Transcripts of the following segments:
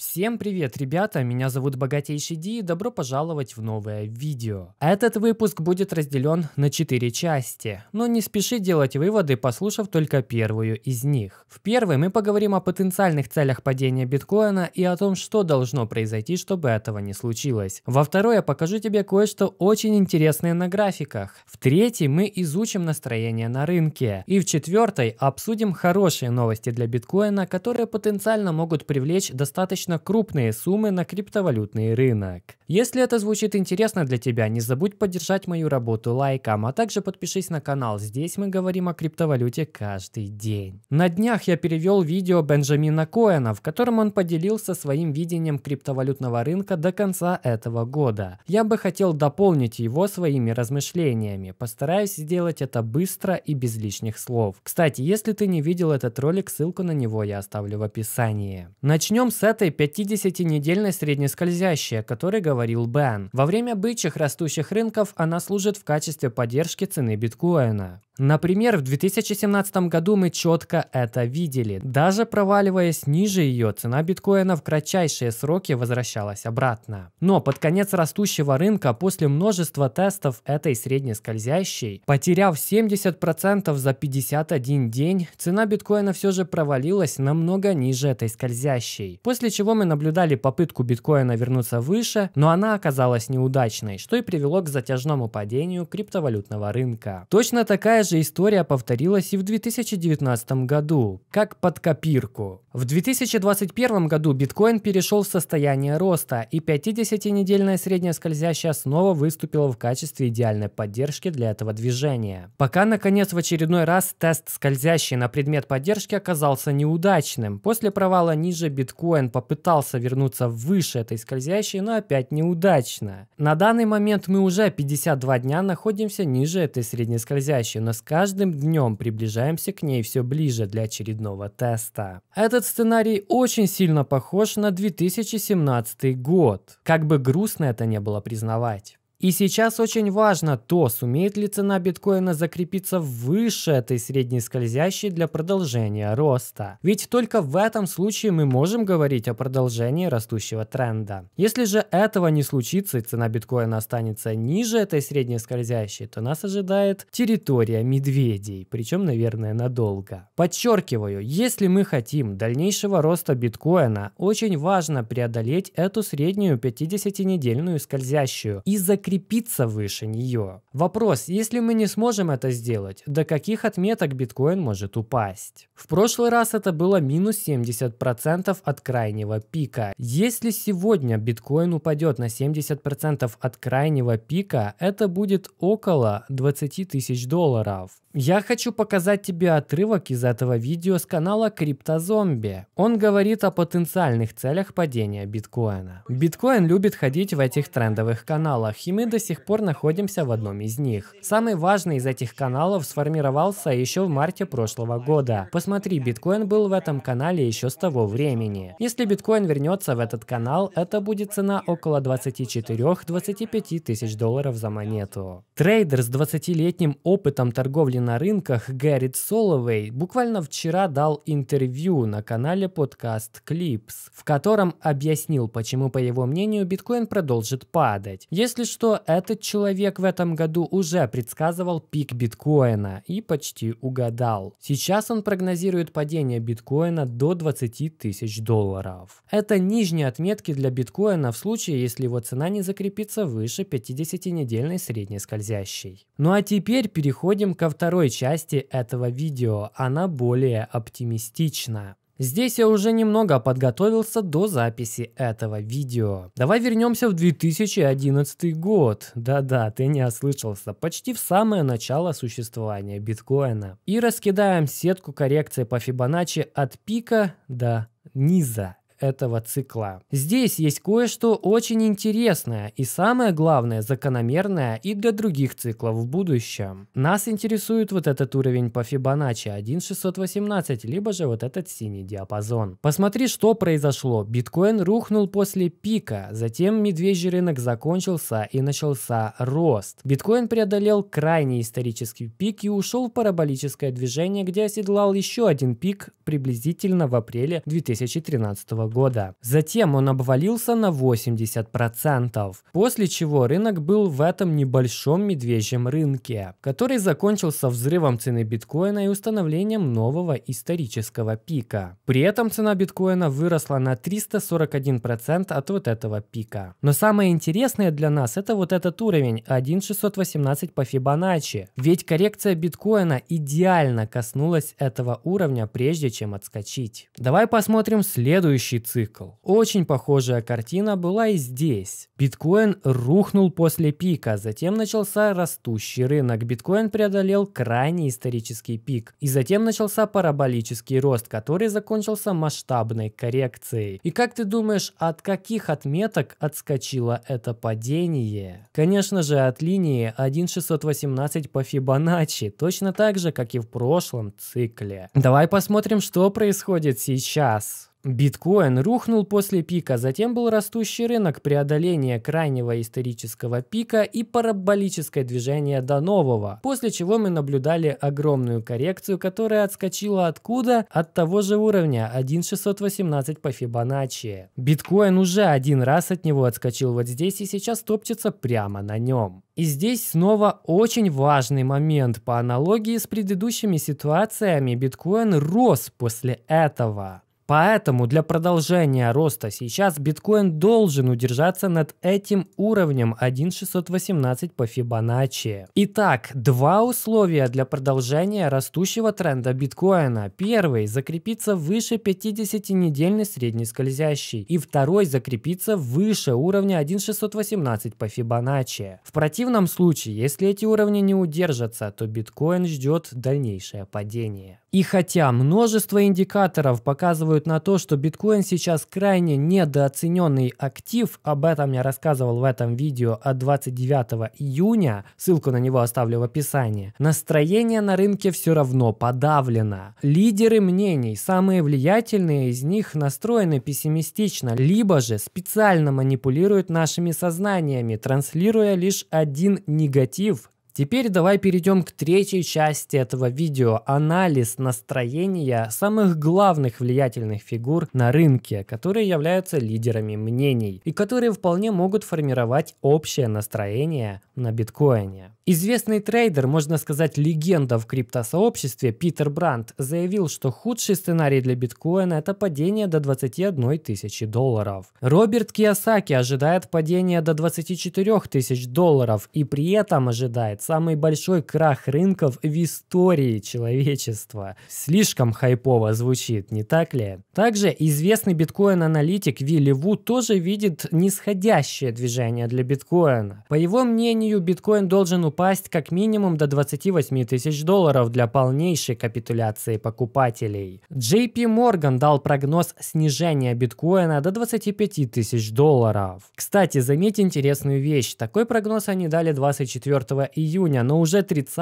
Всем привет, ребята! Меня зовут Богатейший Ди и добро пожаловать в новое видео. Этот выпуск будет разделен на 4 части, но не спеши делать выводы, послушав только первую из них. В первой мы поговорим о потенциальных целях падения биткоина и о том, что должно произойти, чтобы этого не случилось. Во второй я покажу тебе кое-что очень интересное на графиках. В третьей мы изучим настроение на рынке. И в четвертой обсудим хорошие новости для биткоина, которые потенциально могут привлечь достаточно достаточно крупные суммы на криптовалютный рынок. Если это звучит интересно для тебя, не забудь поддержать мою работу лайком, а также подпишись на канал, здесь мы говорим о криптовалюте каждый день. На днях я перевел видео Бенджамина Коэна, в котором он поделился своим видением криптовалютного рынка до конца этого года. Я бы хотел дополнить его своими размышлениями, постараюсь сделать это быстро и без лишних слов. Кстати, если ты не видел этот ролик, ссылку на него я оставлю в описании. Начнем с этой 50-недельной среднескользящей, о которой говорил Бен. Во время бычьих растущих рынков она служит в качестве поддержки цены биткоина. Например, в 2017 году мы четко это видели. Даже проваливаясь ниже ее, цена биткоина в кратчайшие сроки возвращалась обратно. Но под конец растущего рынка после множества тестов этой среднескользящей, потеряв 70% за 51 день, цена биткоина все же провалилась намного ниже этой скользящей. После чего всего мы наблюдали попытку биткоина вернуться выше, но она оказалась неудачной, что и привело к затяжному падению криптовалютного рынка. Точно такая же история повторилась и в 2019 году, как под копирку. В 2021 году биткоин перешел в состояние роста, и 50-недельная средняя скользящая снова выступила в качестве идеальной поддержки для этого движения. Пока, наконец, в очередной раз тест скользящий на предмет поддержки оказался неудачным. После провала ниже биткоин попытался пытался вернуться выше этой скользящей, но опять неудачно. На данный момент мы уже 52 дня находимся ниже этой средней скользящей, но с каждым днем приближаемся к ней все ближе для очередного теста. Этот сценарий очень сильно похож на 2017 год. Как бы грустно это не было признавать. И сейчас очень важно то, сумеет ли цена биткоина закрепиться выше этой средней скользящей для продолжения роста. Ведь только в этом случае мы можем говорить о продолжении растущего тренда. Если же этого не случится и цена биткоина останется ниже этой средней скользящей, то нас ожидает территория медведей, причем, наверное, надолго. Подчеркиваю, если мы хотим дальнейшего роста биткоина, очень важно преодолеть эту среднюю 50-недельную скользящую и закрепить закрепиться выше нее. Вопрос, если мы не сможем это сделать, до каких отметок биткоин может упасть? В прошлый раз это было минус 70% от крайнего пика. Если сегодня биткоин упадет на 70% от крайнего пика, это будет около 20 тысяч долларов. Я хочу показать тебе отрывок из этого видео с канала Криптозомби. Он говорит о потенциальных целях падения биткоина. Биткоин любит ходить в этих трендовых каналах, и мы до сих пор находимся в одном из них. Самый важный из этих каналов сформировался еще в марте прошлого года. Посмотри, биткоин был в этом канале еще с того времени. Если биткоин вернется в этот канал, это будет цена около 24-25 тысяч долларов за монету. Трейдер с 20-летним опытом торговли на рынках Гэрит Соловей буквально вчера дал интервью на канале подкаст Clips, в котором объяснил, почему, по его мнению, биткоин продолжит падать. Если что, этот человек в этом году уже предсказывал пик биткоина и почти угадал. Сейчас он прогнозирует падение биткоина до 20 тысяч долларов. Это нижние отметки для биткоина в случае, если его цена не закрепится выше 50-недельной средней скользящей. Ну а теперь переходим ко второй части этого видео, она более оптимистична. Здесь я уже немного подготовился до записи этого видео. Давай вернемся в 2011 год. Да-да, ты не ослышался. Почти в самое начало существования биткоина. И раскидаем сетку коррекции по Фибоначчи от пика до низа этого цикла. Здесь есть кое-что очень интересное и самое главное закономерное и для других циклов в будущем. Нас интересует вот этот уровень по Фибоначчи 1.618, либо же вот этот синий диапазон. Посмотри, что произошло. Биткоин рухнул после пика, затем медвежий рынок закончился и начался рост. Биткоин преодолел крайний исторический пик и ушел в параболическое движение, где оседлал еще один пик приблизительно в апреле 2013 года года. Затем он обвалился на 80%, после чего рынок был в этом небольшом медвежьем рынке, который закончился взрывом цены биткоина и установлением нового исторического пика. При этом цена биткоина выросла на 341% от вот этого пика. Но самое интересное для нас это вот этот уровень 1.618 по Фибоначчи, Ведь коррекция биткоина идеально коснулась этого уровня, прежде чем отскочить. Давай посмотрим следующий цикл. Очень похожая картина была и здесь. Биткоин рухнул после пика, затем начался растущий рынок. Биткоин преодолел крайний исторический пик. И затем начался параболический рост, который закончился масштабной коррекцией. И как ты думаешь, от каких отметок отскочило это падение? Конечно же, от линии 1.618 по Фибоначчи, точно так же, как и в прошлом цикле. Давай посмотрим, что происходит сейчас. Биткоин рухнул после пика, затем был растущий рынок, преодоление крайнего исторического пика и параболическое движение до нового, после чего мы наблюдали огромную коррекцию, которая отскочила откуда? От того же уровня 1.618 по Фибоначчи. Биткоин уже один раз от него отскочил вот здесь и сейчас топчется прямо на нем. И здесь снова очень важный момент. По аналогии с предыдущими ситуациями, биткоин рос после этого. Поэтому для продолжения роста сейчас биткоин должен удержаться над этим уровнем 1.618 по Фибоначчи. Итак, два условия для продолжения растущего тренда биткоина. Первый – закрепиться выше 50-недельной средней скользящей. И второй – закрепиться выше уровня 1.618 по Фибоначчи. В противном случае, если эти уровни не удержатся, то биткоин ждет дальнейшее падение. И хотя множество индикаторов показывают на то, что биткоин сейчас крайне недооцененный актив, об этом я рассказывал в этом видео от 29 июня, ссылку на него оставлю в описании, настроение на рынке все равно подавлено. Лидеры мнений, самые влиятельные из них настроены пессимистично, либо же специально манипулируют нашими сознаниями, транслируя лишь один негатив Теперь давай перейдем к третьей части этого видео – анализ настроения самых главных влиятельных фигур на рынке, которые являются лидерами мнений и которые вполне могут формировать общее настроение на биткоине. Известный трейдер, можно сказать, легенда в криптосообществе Питер Брандт заявил, что худший сценарий для биткоина – это падение до 21 тысячи долларов. Роберт Киосаки ожидает падения до 24 тысяч долларов и при этом ожидает самый большой крах рынков в истории человечества. Слишком хайпово звучит, не так ли? Также известный биткоин-аналитик Вилли Ву тоже видит нисходящее движение для биткоина. По его мнению, биткоин должен упасть упасть как минимум до 28 тысяч долларов для полнейшей капитуляции покупателей. JP Morgan дал прогноз снижения биткоина до 25 тысяч долларов. Кстати, заметь интересную вещь. Такой прогноз они дали 24 июня, но уже 30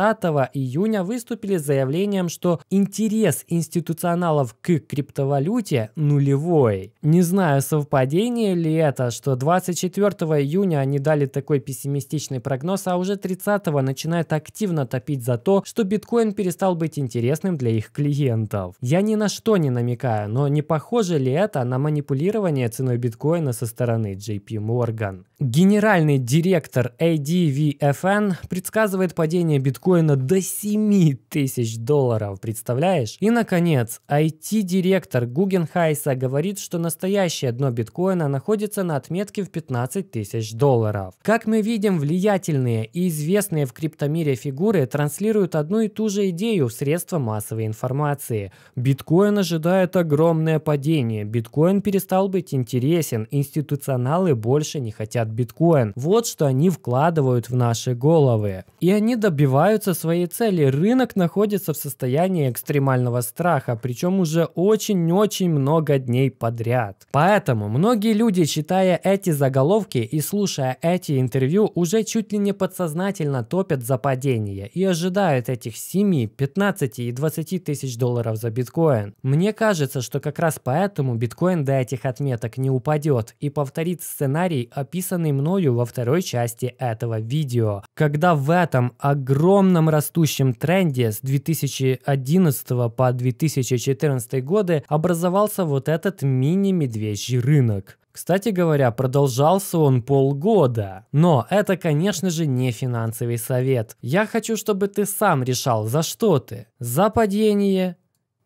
июня выступили с заявлением, что интерес институционалов к криптовалюте нулевой. Не знаю, совпадение ли это, что 24 июня они дали такой пессимистичный прогноз, а уже 30 2020 начинает активно топить за то, что биткоин перестал быть интересным для их клиентов. Я ни на что не намекаю, но не похоже ли это на манипулирование ценой биткоина со стороны JP Morgan? Генеральный директор ADVFN предсказывает падение биткоина до 7 тысяч долларов, представляешь? И, наконец, IT-директор Гугенхайса говорит, что настоящее дно биткоина находится на отметке в 15 тысяч долларов. Как мы видим, влиятельные и известные в криптомире фигуры транслируют одну и ту же идею в средства массовой информации. Биткоин ожидает огромное падение, биткоин перестал быть интересен, институционалы больше не хотят от биткоин. Вот что они вкладывают в наши головы. И они добиваются своей цели. Рынок находится в состоянии экстремального страха, причем уже очень-очень много дней подряд. Поэтому многие люди, читая эти заголовки и слушая эти интервью, уже чуть ли не подсознательно топят за падение и ожидают этих 7, 15 и 20 тысяч долларов за биткоин. Мне кажется, что как раз поэтому биткоин до этих отметок не упадет и повторит сценарий, описанный описанный мною во второй части этого видео, когда в этом огромном растущем тренде с 2011 по 2014 годы образовался вот этот мини-медвежий рынок. Кстати говоря, продолжался он полгода. Но это, конечно же, не финансовый совет. Я хочу, чтобы ты сам решал, за что ты. За падение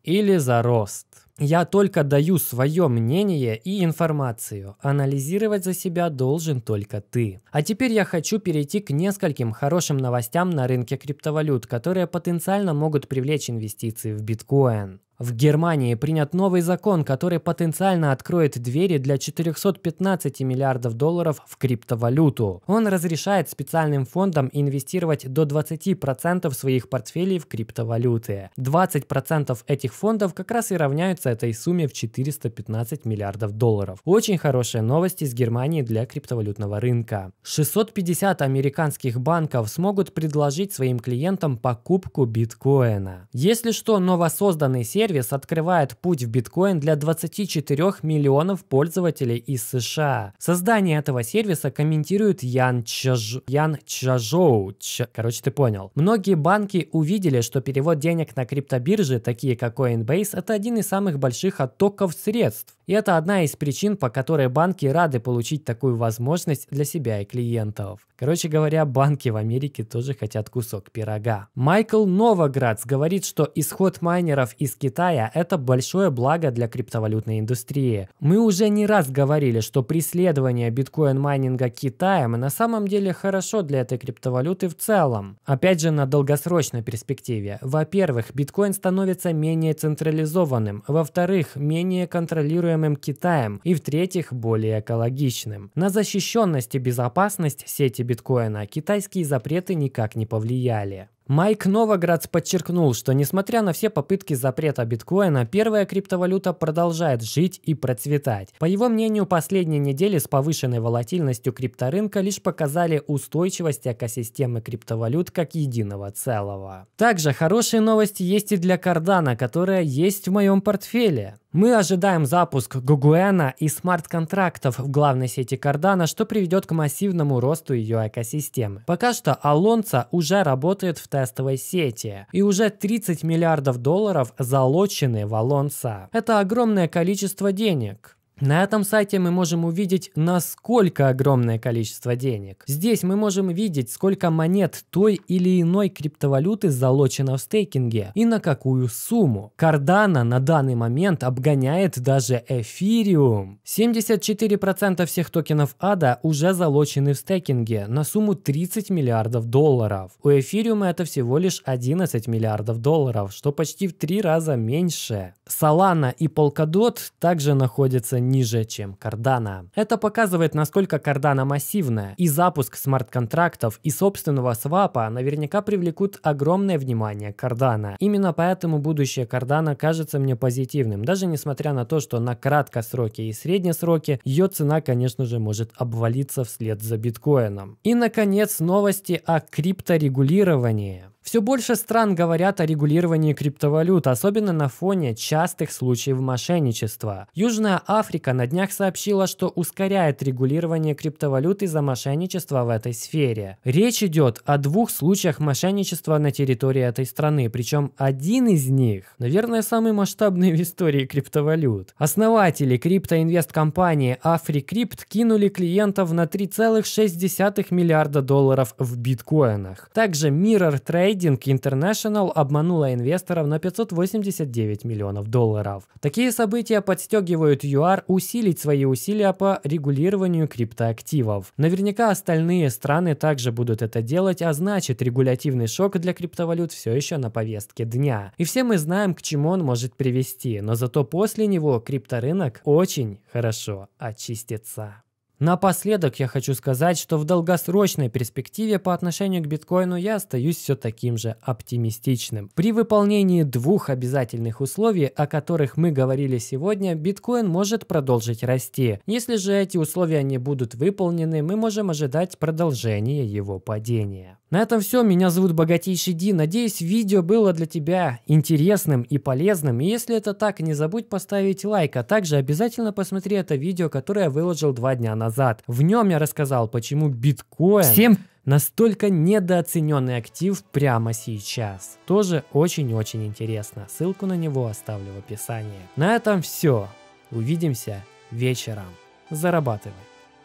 или за рост. Я только даю свое мнение и информацию. Анализировать за себя должен только ты. А теперь я хочу перейти к нескольким хорошим новостям на рынке криптовалют, которые потенциально могут привлечь инвестиции в биткоин. В Германии принят новый закон, который потенциально откроет двери для 415 миллиардов долларов в криптовалюту. Он разрешает специальным фондам инвестировать до 20% своих портфелей в криптовалюты. 20% этих фондов как раз и равняются этой сумме в 415 миллиардов долларов. Очень хорошие новости из Германии для криптовалютного рынка. 650 американских банков смогут предложить своим клиентам покупку биткоина. Если что, новосозданный сервис сервис открывает путь в биткоин для 24 миллионов пользователей из США. Создание этого сервиса комментирует Ян, Чаж... Ян Чажоу. Ч... Короче, ты понял. Многие банки увидели, что перевод денег на криптобиржи, такие как Coinbase, это один из самых больших оттоков средств. И это одна из причин, по которой банки рады получить такую возможность для себя и клиентов. Короче говоря, банки в Америке тоже хотят кусок пирога. Майкл Новоградс говорит, что исход майнеров из Китая – это большое благо для криптовалютной индустрии. Мы уже не раз говорили, что преследование биткоин-майнинга Китаем на самом деле хорошо для этой криптовалюты в целом. Опять же, на долгосрочной перспективе. Во-первых, биткоин становится менее централизованным. Во-вторых, менее контролируемым контролируемым Китаем и, в-третьих, более экологичным. На защищенность и безопасность сети биткоина китайские запреты никак не повлияли. Майк Новоградс подчеркнул, что несмотря на все попытки запрета биткоина, первая криптовалюта продолжает жить и процветать. По его мнению, последние недели с повышенной волатильностью крипторынка лишь показали устойчивость экосистемы криптовалют как единого целого. Также хорошие новости есть и для Кардана, которая есть в моем портфеле. Мы ожидаем запуск Гугуэна и смарт-контрактов в главной сети Кардана, что приведет к массивному росту ее экосистемы. Пока что Алонца уже работает в тестовой сети, и уже 30 миллиардов долларов залочены в Алонца. Это огромное количество денег. На этом сайте мы можем увидеть, насколько огромное количество денег. Здесь мы можем видеть, сколько монет той или иной криптовалюты залочено в стейкинге и на какую сумму. Кардана на данный момент обгоняет даже эфириум. 74% всех токенов ада уже залочены в стейкинге на сумму 30 миллиардов долларов. У эфириума это всего лишь 11 миллиардов долларов, что почти в три раза меньше. Solana и Polkadot также находятся ниже, чем Cardano. Это показывает, насколько Cardano массивная, и запуск смарт-контрактов и собственного свапа наверняка привлекут огромное внимание Cardano. Именно поэтому будущее Cardano кажется мне позитивным, даже несмотря на то, что на краткосроке и среднесроке ее цена, конечно же, может обвалиться вслед за биткоином. И, наконец, новости о крипторегулировании. Все больше стран говорят о регулировании криптовалют, особенно на фоне частых случаев мошенничества. Южная Африка на днях сообщила, что ускоряет регулирование криптовалют из-за мошенничества в этой сфере. Речь идет о двух случаях мошенничества на территории этой страны, причем один из них, наверное, самый масштабный в истории криптовалют. Основатели криптоинвест-компании AfriCrypt кинули клиентов на 3,6 миллиарда долларов в биткоинах. Также Mirror Trade Reading International обманула инвесторов на 589 миллионов долларов. Такие события подстегивают ЮАР усилить свои усилия по регулированию криптоактивов. Наверняка остальные страны также будут это делать, а значит регулятивный шок для криптовалют все еще на повестке дня. И все мы знаем, к чему он может привести, но зато после него крипторынок очень хорошо очистится. Напоследок я хочу сказать, что в долгосрочной перспективе по отношению к биткоину я остаюсь все таким же оптимистичным. При выполнении двух обязательных условий, о которых мы говорили сегодня, биткоин может продолжить расти. Если же эти условия не будут выполнены, мы можем ожидать продолжения его падения. На этом все. Меня зовут Богатейший Ди. Надеюсь, видео было для тебя интересным и полезным. И если это так, не забудь поставить лайк, а также обязательно посмотри это видео, которое я выложил два дня назад. В нем я рассказал, почему биткоин... Всем настолько недооцененный актив прямо сейчас. Тоже очень-очень интересно. Ссылку на него оставлю в описании. На этом все. Увидимся вечером. Зарабатывай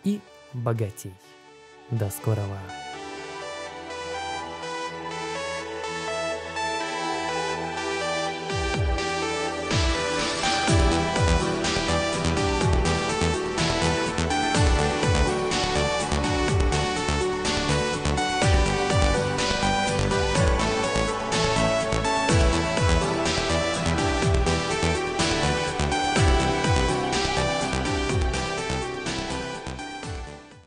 и богатей. До скорого.